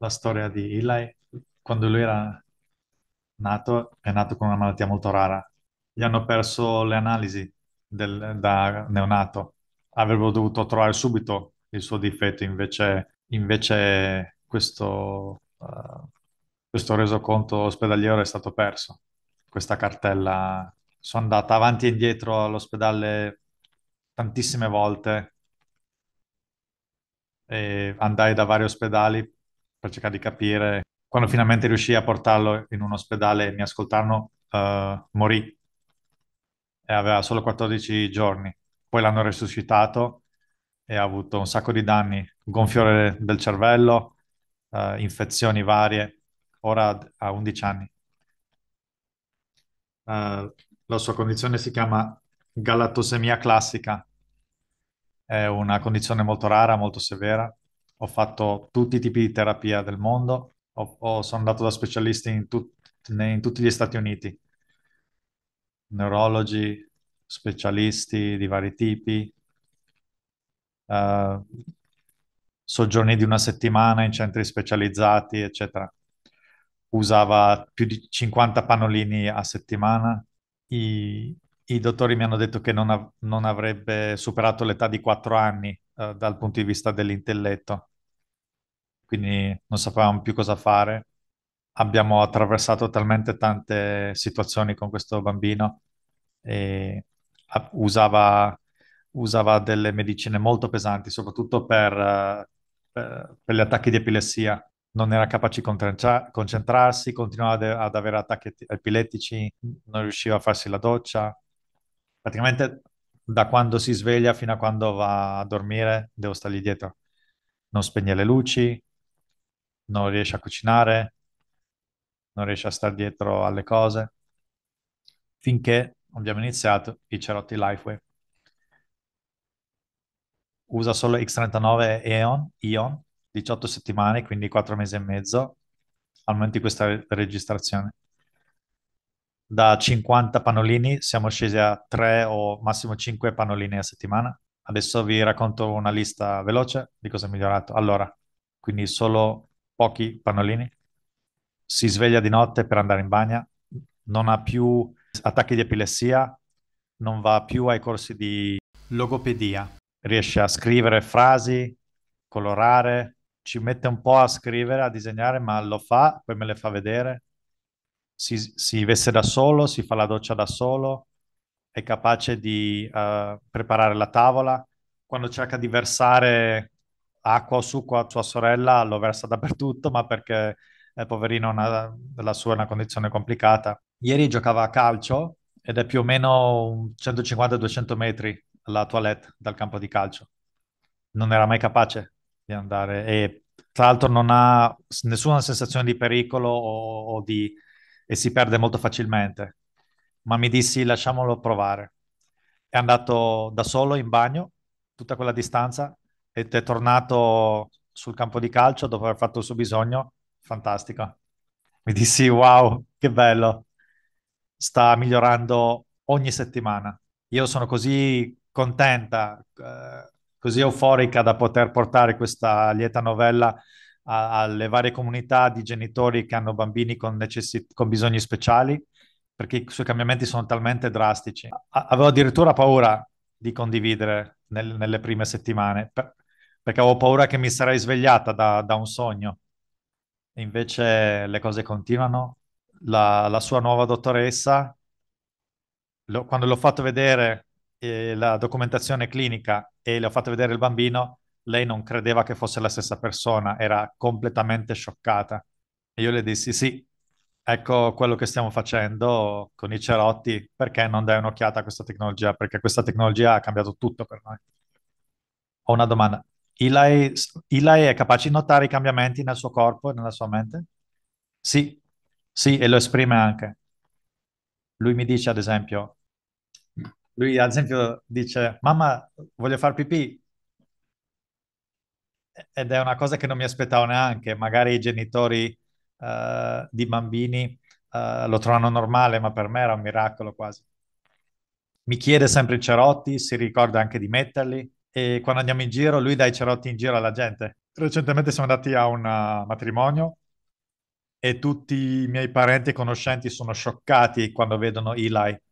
la storia di Eli, quando lui era nato, è nato con una malattia molto rara. Gli hanno perso le analisi del, da neonato. Avrebbero dovuto trovare subito il suo difetto, invece, invece questo, uh, questo resoconto ospedaliero è stato perso. Questa cartella sono andata avanti e indietro all'ospedale tantissime volte e andai da vari ospedali per cercare di capire. Quando finalmente riuscì a portarlo in un ospedale e mi ascoltarono, uh, morì e aveva solo 14 giorni. Poi l'hanno resuscitato e ha avuto un sacco di danni, gonfiore del cervello, uh, infezioni varie. Ora ha 11 anni. Uh, la sua condizione si chiama galattosemia classica. È una condizione molto rara, molto severa ho fatto tutti i tipi di terapia del mondo, ho, ho, sono andato da specialisti in, tut, in tutti gli Stati Uniti, neurologi, specialisti di vari tipi, Uh, eh, soggiorni di una settimana in centri specializzati, eccetera. Usava più di 50 pannolini a settimana. I, i dottori mi hanno detto che non, av- non avrebbe superato l'età di 4 anni eh, dal punto di vista dell'intelletto. Quindi non sapevamo più cosa fare. Abbiamo attraversato talmente tante situazioni con questo bambino e usava, usava delle medicine molto pesanti, soprattutto per, eh, per, per gli attacchi di epilessia non era capace di concentrarsi, continuava ad, ad avere attacchi epilettici, non riusciva a farsi la doccia. Praticamente da quando si sveglia fino a quando va a dormire, devo stare lì dietro. Non spegne le luci, non riesce a cucinare, non riesce a stare dietro alle cose. Finché abbiamo iniziato i cerotti Lifeway. Usa solo X39 Eon, Ion, 18 settimane, quindi 4 mesi e mezzo al momento di questa registrazione da 50 pannolini siamo scesi a 3 o massimo 5 pannolini a settimana. Adesso vi racconto una lista veloce di cosa è migliorato. Allora, quindi solo pochi pannolini. Si sveglia di notte per andare in bagna, non ha più attacchi di epilessia, non va più ai corsi di logopedia, riesce a scrivere frasi, colorare, ci mette un po' a scrivere, a disegnare, ma lo fa, poi me le fa vedere si, si, veste da solo, si fa la doccia da solo, è capace di uh, preparare la tavola. Quando cerca di versare acqua o succo a sua sorella, lo versa dappertutto, ma perché eh, poverino una, la sua è una condizione complicata. Ieri giocava a calcio ed è più o meno 150-200 metri la toilette dal campo di calcio. Non era mai capace di andare e tra l'altro non ha nessuna sensazione di pericolo o, o di e si perde molto facilmente. Ma mi dissi lasciamolo provare. È andato da solo in bagno tutta quella distanza ed è tornato sul campo di calcio dopo aver fatto il suo bisogno. Fantastico. Mi dissi wow, che bello. Sta migliorando ogni settimana. Io sono così contenta, eh, così euforica da poter portare questa lieta novella a, alle varie comunità di genitori che hanno bambini con, necessit- con bisogni speciali, perché i suoi cambiamenti sono talmente drastici. A- avevo addirittura paura di condividere nel, nelle prime settimane, per- perché avevo paura che mi sarei svegliata da, da un sogno. E invece le cose continuano. La, la sua nuova dottoressa, lo, quando l'ho fatto vedere eh, la documentazione clinica e le ho fatto vedere il bambino, lei non credeva che fosse la stessa persona, era completamente scioccata. E io le dissi, sì, ecco quello che stiamo facendo con i cerotti, perché non dai un'occhiata a questa tecnologia? Perché questa tecnologia ha cambiato tutto per noi. Ho una domanda. Eli, Eli è capace di notare i cambiamenti nel suo corpo e nella sua mente? Sì, sì, e lo esprime anche. Lui mi dice, ad esempio, lui ad esempio dice, mamma, voglio far pipì, ed è una cosa che non mi aspettavo neanche, magari i genitori uh, di bambini uh, lo trovano normale, ma per me era un miracolo quasi. Mi chiede sempre i cerotti, si ricorda anche di metterli e quando andiamo in giro lui dà i cerotti in giro alla gente. Recentemente siamo andati a un eh, matrimonio e tutti i miei parenti e conoscenti sono scioccati quando vedono Eli